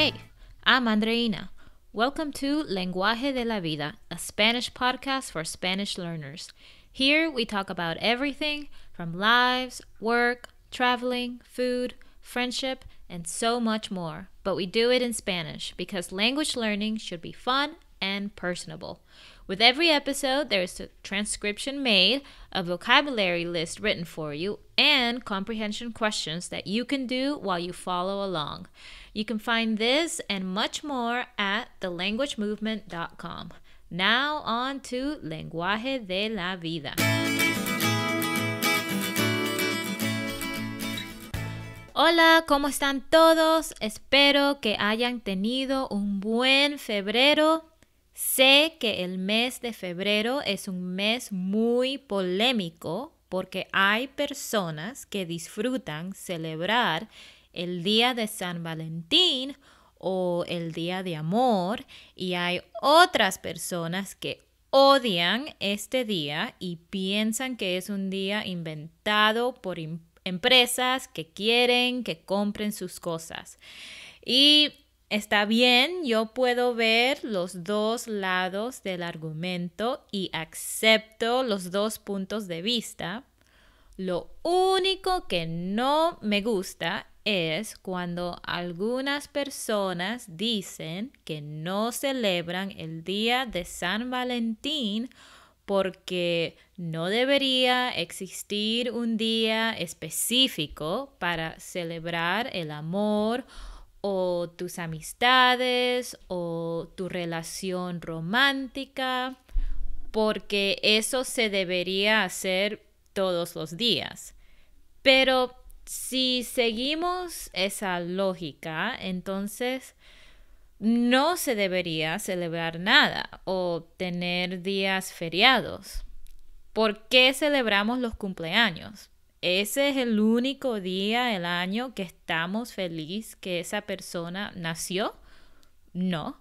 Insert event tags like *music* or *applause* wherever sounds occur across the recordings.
Hey, I'm Andreina. Welcome to Lenguaje de la Vida, a Spanish podcast for Spanish learners. Here we talk about everything from lives, work, traveling, food, friendship, and so much more. But we do it in Spanish because language learning should be fun and personable. With every episode, there's a transcription made, a vocabulary list written for you, and comprehension questions that you can do while you follow along. You can find this and much more at thelanguagemovement.com. Now on to Lenguaje de la Vida. Hola, ¿cómo están todos? Espero que hayan tenido un buen febrero Sé que el mes de febrero es un mes muy polémico porque hay personas que disfrutan celebrar el día de San Valentín o el día de amor y hay otras personas que odian este día y piensan que es un día inventado por em-, empresas que quieren que compren sus cosas. Y Está bien, yo puedo ver los dos lados del argumento y acepto los dos puntos de vista. Lo único que no me gusta es cuando algunas personas dicen que no celebran el día de San Valentín porque no debería existir un día específico para celebrar el amor o tus amistades o tu relación romántica, porque eso se debería hacer todos los días. Pero si seguimos esa lógica, entonces no se debería celebrar nada o tener días feriados. ¿Por qué celebramos los cumpleaños? Ese es el único día del año que estamos feliz que esa persona nació. No,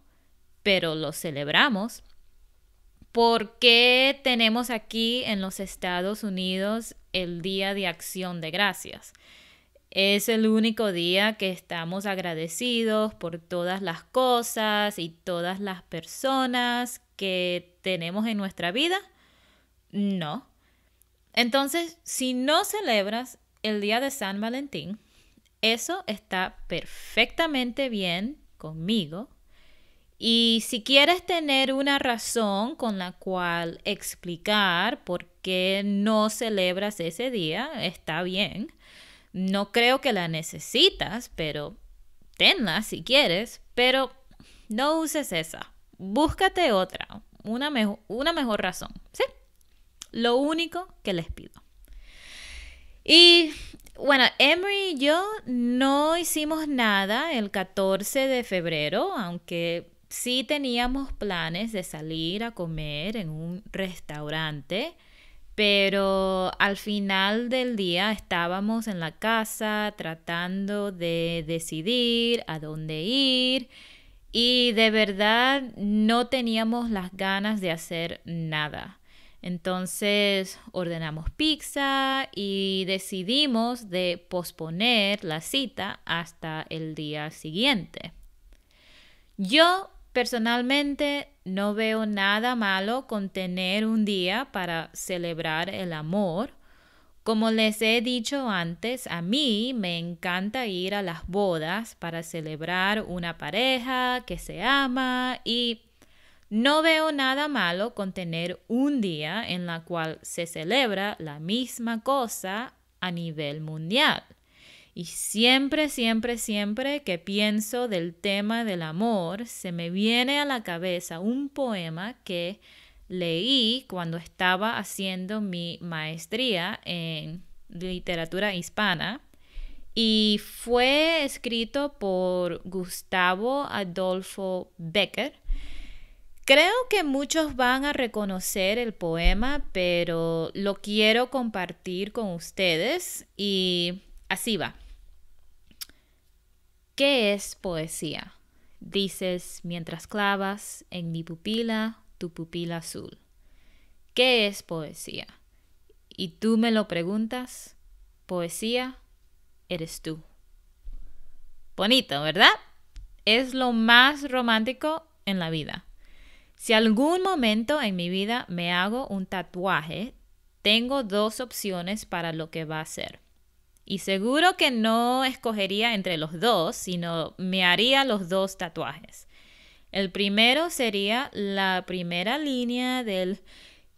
pero lo celebramos. ¿Por qué tenemos aquí en los Estados Unidos el Día de Acción de Gracias? Es el único día que estamos agradecidos por todas las cosas y todas las personas que tenemos en nuestra vida. No, entonces, si no celebras el día de San Valentín, eso está perfectamente bien conmigo. Y si quieres tener una razón con la cual explicar por qué no celebras ese día, está bien. No creo que la necesitas, pero tenla si quieres, pero no uses esa. Búscate otra, una, una mejor razón, ¿sí? Lo único que les pido. Y bueno, Emery y yo no hicimos nada el 14 de febrero, aunque sí teníamos planes de salir a comer en un restaurante, pero al final del día estábamos en la casa tratando de decidir a dónde ir y de verdad no teníamos las ganas de hacer nada. Entonces ordenamos pizza y decidimos de posponer la cita hasta el día siguiente. Yo personalmente no veo nada malo con tener un día para celebrar el amor. Como les he dicho antes, a mí me encanta ir a las bodas para celebrar una pareja que se ama y no veo nada malo con tener un día en la cual se celebra la misma cosa a nivel mundial. Y siempre, siempre, siempre que pienso del tema del amor, se me viene a la cabeza un poema que leí cuando estaba haciendo mi maestría en literatura hispana y fue escrito por Gustavo Adolfo Becker Creo que muchos van a reconocer el poema, pero lo quiero compartir con ustedes y así va. ¿Qué es poesía? Dices mientras clavas en mi pupila tu pupila azul. ¿Qué es poesía? Y tú me lo preguntas, poesía eres tú. Bonito, ¿verdad? Es lo más romántico en la vida. Si algún momento en mi vida me hago un tatuaje, tengo dos opciones para lo que va a ser. Y seguro que no escogería entre los dos, sino me haría los dos tatuajes. El primero sería la primera línea del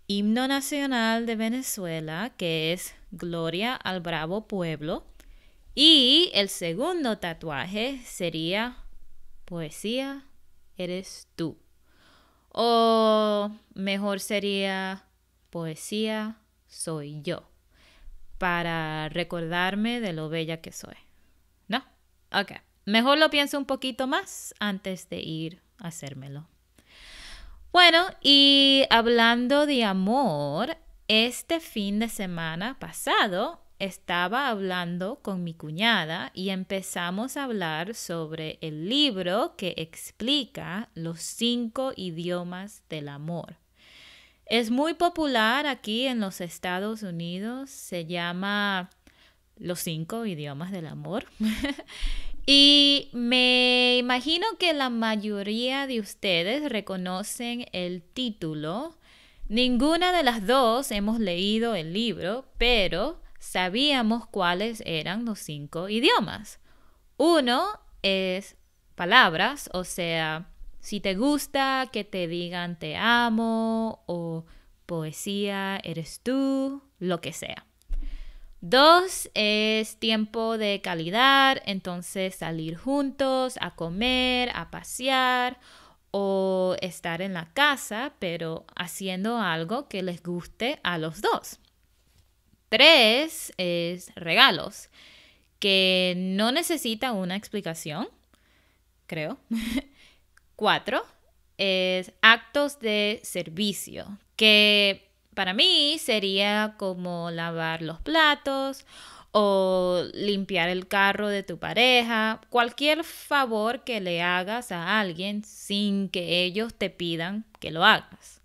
himno nacional de Venezuela, que es Gloria al Bravo Pueblo. Y el segundo tatuaje sería Poesía, eres tú. O mejor sería poesía soy yo, para recordarme de lo bella que soy. ¿No? Ok. Mejor lo pienso un poquito más antes de ir a hacérmelo. Bueno, y hablando de amor, este fin de semana pasado estaba hablando con mi cuñada y empezamos a hablar sobre el libro que explica los cinco idiomas del amor. Es muy popular aquí en los Estados Unidos, se llama Los cinco idiomas del amor. *laughs* y me imagino que la mayoría de ustedes reconocen el título. Ninguna de las dos hemos leído el libro, pero sabíamos cuáles eran los cinco idiomas. Uno es palabras, o sea, si te gusta que te digan te amo o poesía, eres tú, lo que sea. Dos es tiempo de calidad, entonces salir juntos a comer, a pasear o estar en la casa, pero haciendo algo que les guste a los dos. Tres es regalos, que no necesita una explicación, creo. *laughs* Cuatro es actos de servicio, que para mí sería como lavar los platos o limpiar el carro de tu pareja, cualquier favor que le hagas a alguien sin que ellos te pidan que lo hagas.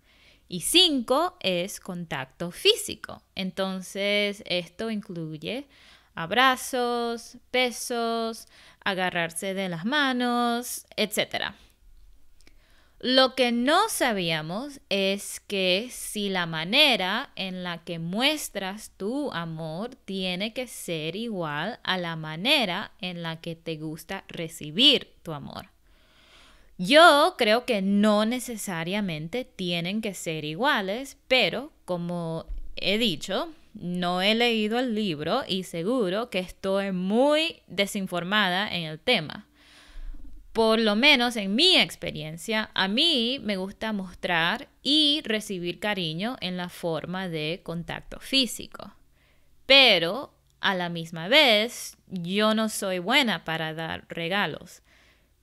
Y cinco es contacto físico. Entonces, esto incluye abrazos, besos, agarrarse de las manos, etc. Lo que no sabíamos es que si la manera en la que muestras tu amor tiene que ser igual a la manera en la que te gusta recibir tu amor. Yo creo que no necesariamente tienen que ser iguales, pero como he dicho, no he leído el libro y seguro que estoy muy desinformada en el tema. Por lo menos en mi experiencia, a mí me gusta mostrar y recibir cariño en la forma de contacto físico. Pero a la misma vez, yo no soy buena para dar regalos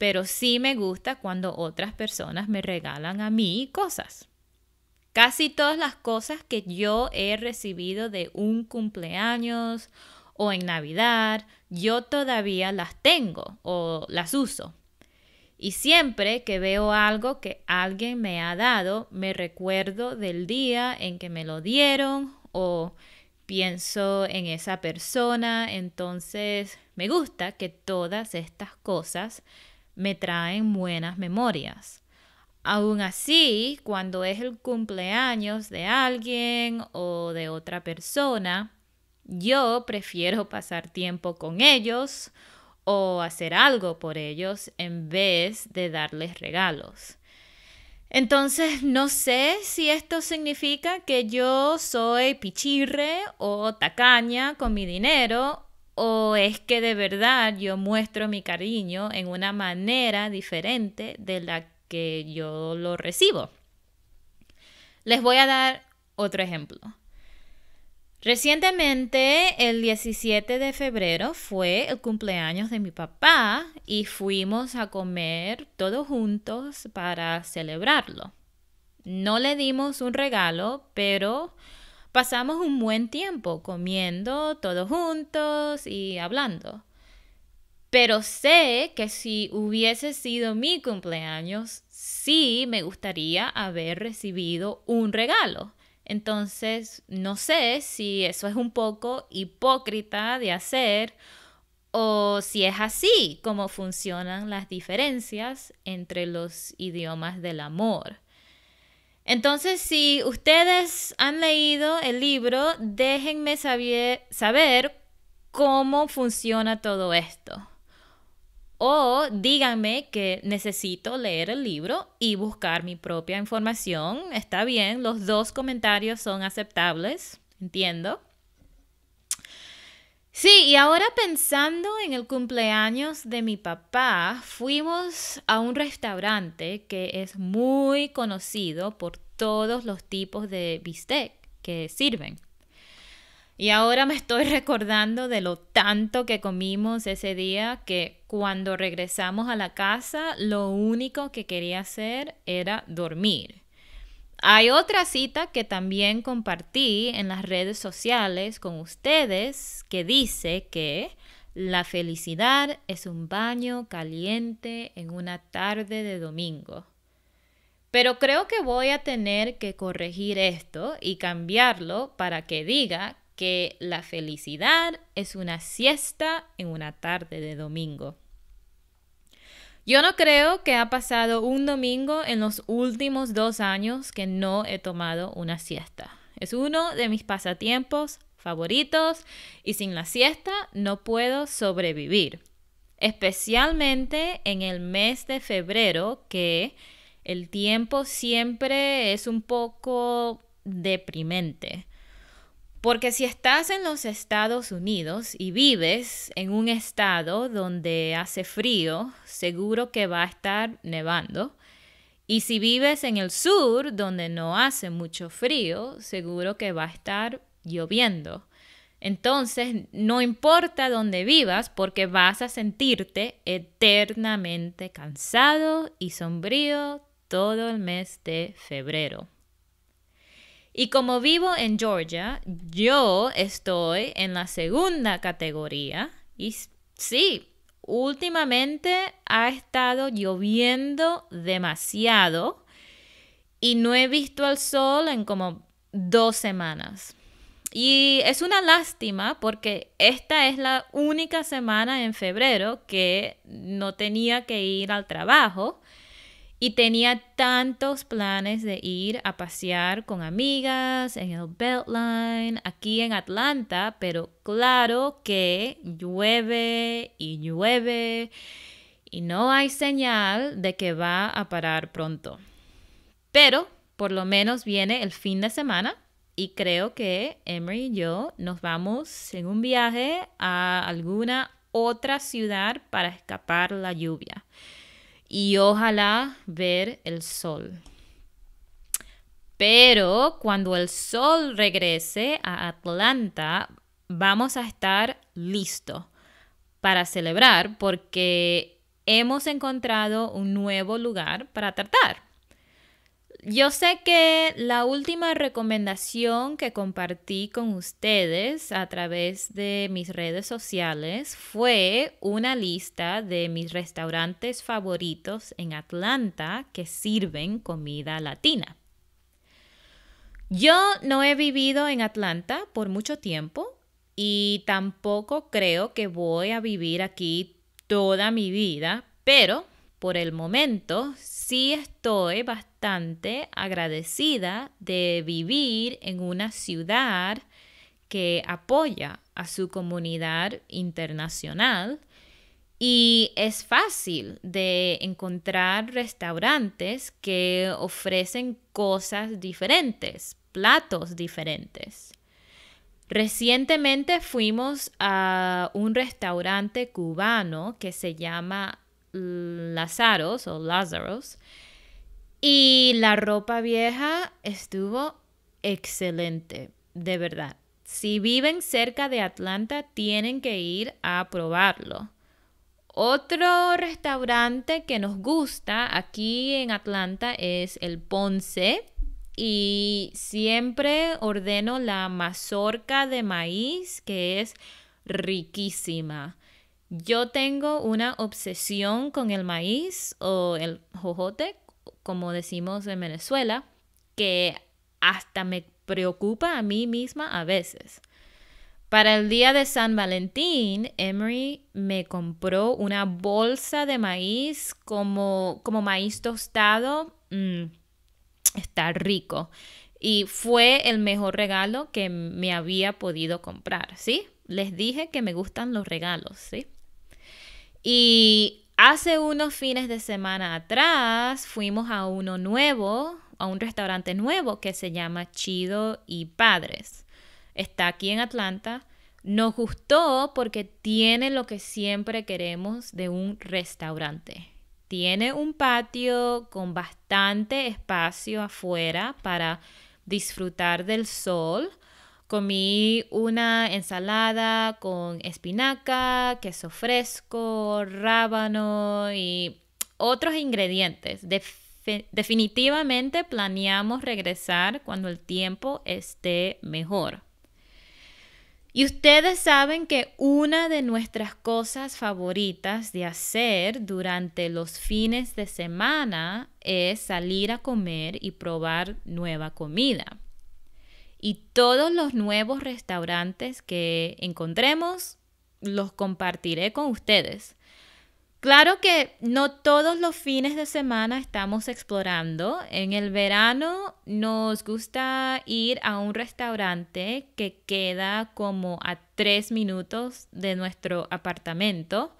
pero sí me gusta cuando otras personas me regalan a mí cosas. Casi todas las cosas que yo he recibido de un cumpleaños o en Navidad, yo todavía las tengo o las uso. Y siempre que veo algo que alguien me ha dado, me recuerdo del día en que me lo dieron o pienso en esa persona. Entonces me gusta que todas estas cosas me traen buenas memorias. Aún así, cuando es el cumpleaños de alguien o de otra persona, yo prefiero *laughs* pasar tiempo con ellos o hacer algo por ellos en vez de darles regalos. Entonces, no sé si esto significa que yo soy pichirre o tacaña con mi dinero o es que de verdad yo muestro mi cariño en una manera diferente de la que yo lo recibo. Les voy a dar otro ejemplo. Recientemente, el 17 de febrero, fue el cumpleaños de mi papá y fuimos a comer todos juntos para celebrarlo. No le dimos un regalo, pero pasamos un buen tiempo comiendo todos juntos y hablando. Pero sé que si hubiese sido mi cumpleaños, sí me gustaría haber recibido un regalo. Entonces, no sé si eso es un poco hipócrita de hacer o si es así como funcionan las diferencias entre los idiomas del amor. Entonces, si ustedes han leído el libro, déjenme saber cómo funciona todo esto. O díganme que necesito leer el libro y buscar mi propia información. Está bien, los dos comentarios son aceptables, entiendo. Sí, y ahora pensando en el cumpleaños de mi papá, fuimos a un restaurante que es muy conocido por todos los tipos de bistec que sirven. Y ahora me estoy *laughs* recordando de lo tanto que comimos ese día que cuando regresamos a la casa lo único que quería hacer era dormir. Hay otra cita que también compartí en las redes sociales con ustedes que dice que la felicidad es un baño caliente en una tarde de domingo. Pero creo que voy a tener que corregir esto y cambiarlo para que diga que la felicidad es una siesta en una tarde de domingo. Yo no creo que ha pasado un domingo en los últimos dos años que no he tomado una siesta. Es uno de mis pasatiempos favoritos y sin la siesta no puedo sobrevivir. Especialmente en el mes de febrero que el tiempo siempre es un poco deprimente. Porque si estás en los Estados Unidos y vives en un estado donde hace frío, seguro que va a estar nevando. Y si vives en el sur, donde no hace mucho frío, seguro que va a estar lloviendo. Entonces, no importa dónde vivas, porque vas a sentirte eternamente cansado y sombrío todo el mes de febrero. Y como vivo en Georgia, yo estoy en la segunda categoría. Y sí, últimamente ha estado lloviendo demasiado y no he visto el sol en como dos semanas. Y es una lástima porque esta es la única semana en febrero que no tenía que ir al trabajo y tenía tantos planes de ir a pasear con amigas en el Beltline, aquí en Atlanta, pero claro que llueve y llueve y no hay señal de que va a parar pronto. Pero por lo menos viene el fin de semana y creo que Emery y yo nos vamos en un viaje a alguna otra ciudad para escapar la lluvia y ojalá ver el sol. Pero cuando el sol regrese a Atlanta, vamos a estar listos para celebrar porque hemos encontrado un nuevo lugar para tratar. Yo sé que la última recomendación que compartí con ustedes a través de mis redes sociales fue una lista de mis restaurantes favoritos en Atlanta que sirven comida latina. Yo no he vivido en Atlanta por mucho tiempo y tampoco creo que voy a vivir aquí toda mi vida, pero por el momento sí estoy bastante agradecida de vivir en una ciudad que apoya a su comunidad internacional y es fácil de encontrar restaurantes que ofrecen cosas diferentes, platos diferentes. Recientemente fuimos a un restaurante cubano que se llama Mm, Lazaros o Lazaros. Y la ropa vieja estuvo excelente, de verdad. Si viven cerca de Atlanta, tienen que ir a probarlo. Otro restaurante que nos gusta aquí en Atlanta es el Ponce. Y siempre ordeno la mazorca de maíz, que es riquísima. Yo tengo una obsesión con el maíz o el jojote, como decimos en Venezuela, que hasta me preocupa a mí misma a veces. Para el día de San Valentín, Emery me compró una bolsa de maíz como, maíz tostado. Mm, está rico. Y fue el mejor regalo que me había podido comprar, ¿sí? Les dije que me gustan los regalos, ¿sí? Y hace unos fines de semana atrás fuimos a uno nuevo, a un restaurante nuevo que se llama Chido y Padres. Está aquí en Atlanta. Nos gustó porque tiene lo que siempre queremos de un restaurante. Tiene un patio con bastante espacio afuera para disfrutar del sol Comí una ensalada con espinaca, queso fresco, rábano y otros ingredientes. definitivamente planeamos regresar cuando el tiempo esté mejor. Y ustedes saben que una de nuestras cosas favoritas de hacer durante los fines de semana es salir a comer y probar nueva comida y todos los nuevos restaurantes que encontremos los compartiré con ustedes. Claro que no todos los fines de semana estamos explorando. En el verano nos gusta ir a un restaurante que queda como a tres minutos de nuestro apartamento.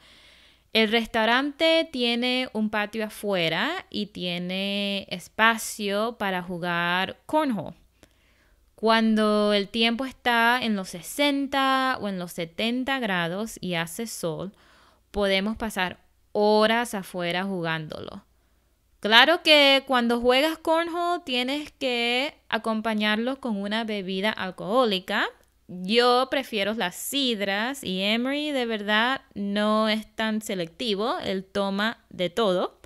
El restaurante tiene un patio afuera y tiene espacio para jugar cornhole. Cuando el tiempo está en los 60 o en los 70 grados y hace sol, podemos pasar horas afuera jugándolo. Claro que cuando juegas cornhole tienes que acompañarlo con una bebida alcohólica. Yo prefiero las sidras y Emery de verdad no es tan selectivo, él toma de todo.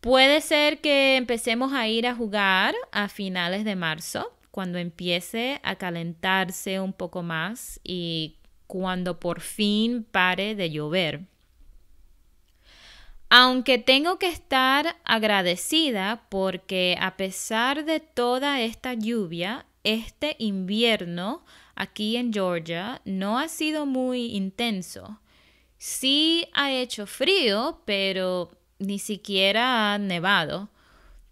Puede ser que empecemos a ir a jugar a finales de marzo, cuando empiece a calentarse un poco más y cuando por fin pare de llover. Aunque tengo que estar agradecida porque a pesar de toda esta lluvia, este invierno aquí en Georgia no ha sido muy intenso. Sí ha hecho frío, pero ni siquiera ha nevado.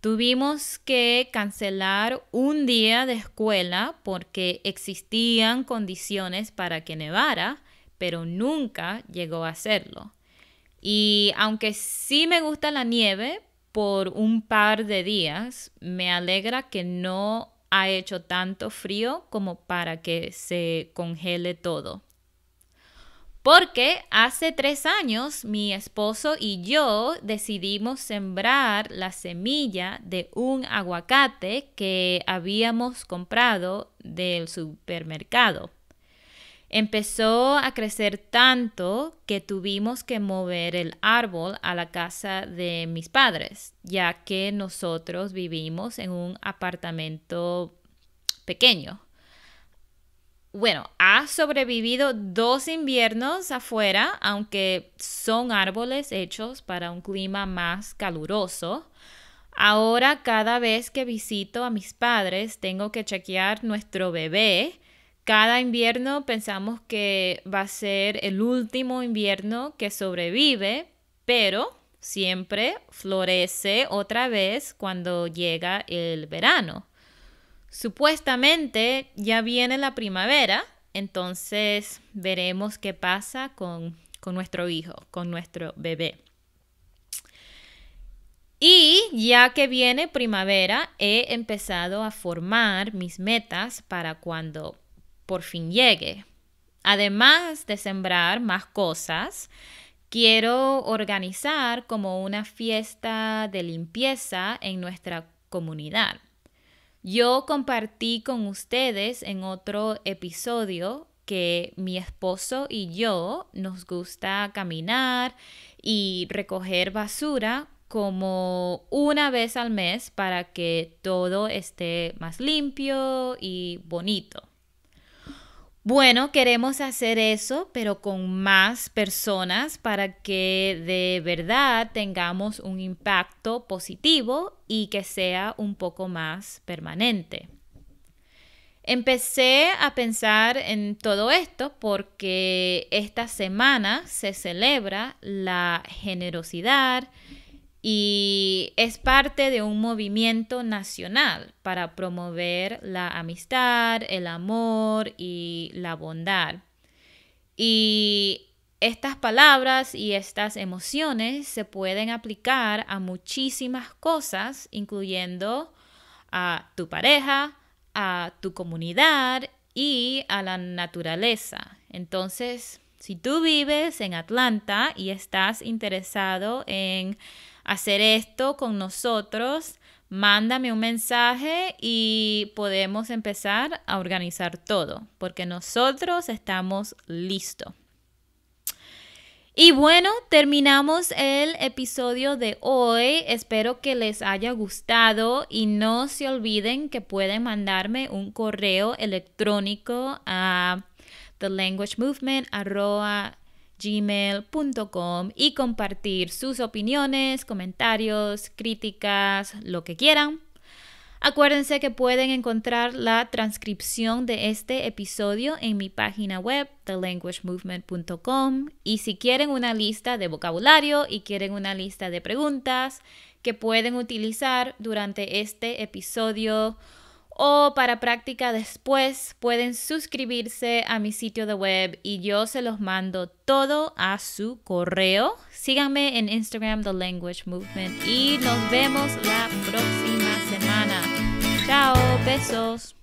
Tuvimos que cancelar un día de escuela porque existían condiciones para que nevara, pero nunca llegó a hacerlo. Y aunque sí me gusta la nieve por un par de días, me alegra que no ha hecho tanto frío como para que se congele todo. Porque hace tres años mi esposo y yo decidimos sembrar la semilla de un aguacate que habíamos comprado del supermercado. Empezó a crecer tanto que tuvimos que mover el árbol a la casa de mis padres, ya que nosotros vivimos en un apartamento pequeño bueno, ha sobrevivido dos inviernos afuera, aunque son árboles hechos para un clima más caluroso. Ahora cada vez que visito a mis padres tengo que chequear nuestro bebé. Cada invierno pensamos que va a ser el último invierno que sobrevive, pero siempre florece otra vez cuando llega el verano. Supuestamente ya viene la primavera, entonces veremos qué pasa con, nuestro hijo, con nuestro bebé. Y ya que viene primavera, he empezado a formar mis metas para cuando por fin llegue. Además de sembrar más cosas, quiero organizar como una fiesta de limpieza en nuestra comunidad. Yo compartí con ustedes en otro episodio que mi esposo y yo nos gusta caminar y recoger basura como una vez al mes para que todo esté más limpio y bonito. Bueno, queremos hacer eso, pero con más personas para que de verdad tengamos un impacto positivo y que sea un poco más permanente. Empecé a pensar en todo esto porque esta semana se celebra la generosidad, y es parte de un movimiento nacional para promover la amistad, el amor y la bondad. Y estas palabras y estas emociones se pueden aplicar a muchísimas cosas, incluyendo a tu pareja, a tu comunidad y a la naturaleza. Entonces, si tú vives en Atlanta y estás interesado en hacer esto con nosotros, mándame un mensaje y podemos empezar a organizar todo, porque nosotros estamos listos. Y bueno, terminamos el episodio de hoy. Espero que les haya gustado y no se olviden que pueden mandarme un correo electrónico a thelanguagemovement.com gmail.com y compartir sus opiniones, comentarios, críticas, lo que quieran. Acuérdense que pueden encontrar la transcripción de este episodio en mi página web, thelanguagemovement.com. Y si quieren una lista de vocabulario y quieren una lista de preguntas que pueden utilizar durante este episodio, o para práctica después pueden suscribirse a mi sitio de web y yo se los mando todo a su correo. Síganme en Instagram The Language Movement y nos vemos la próxima semana. Chao, besos.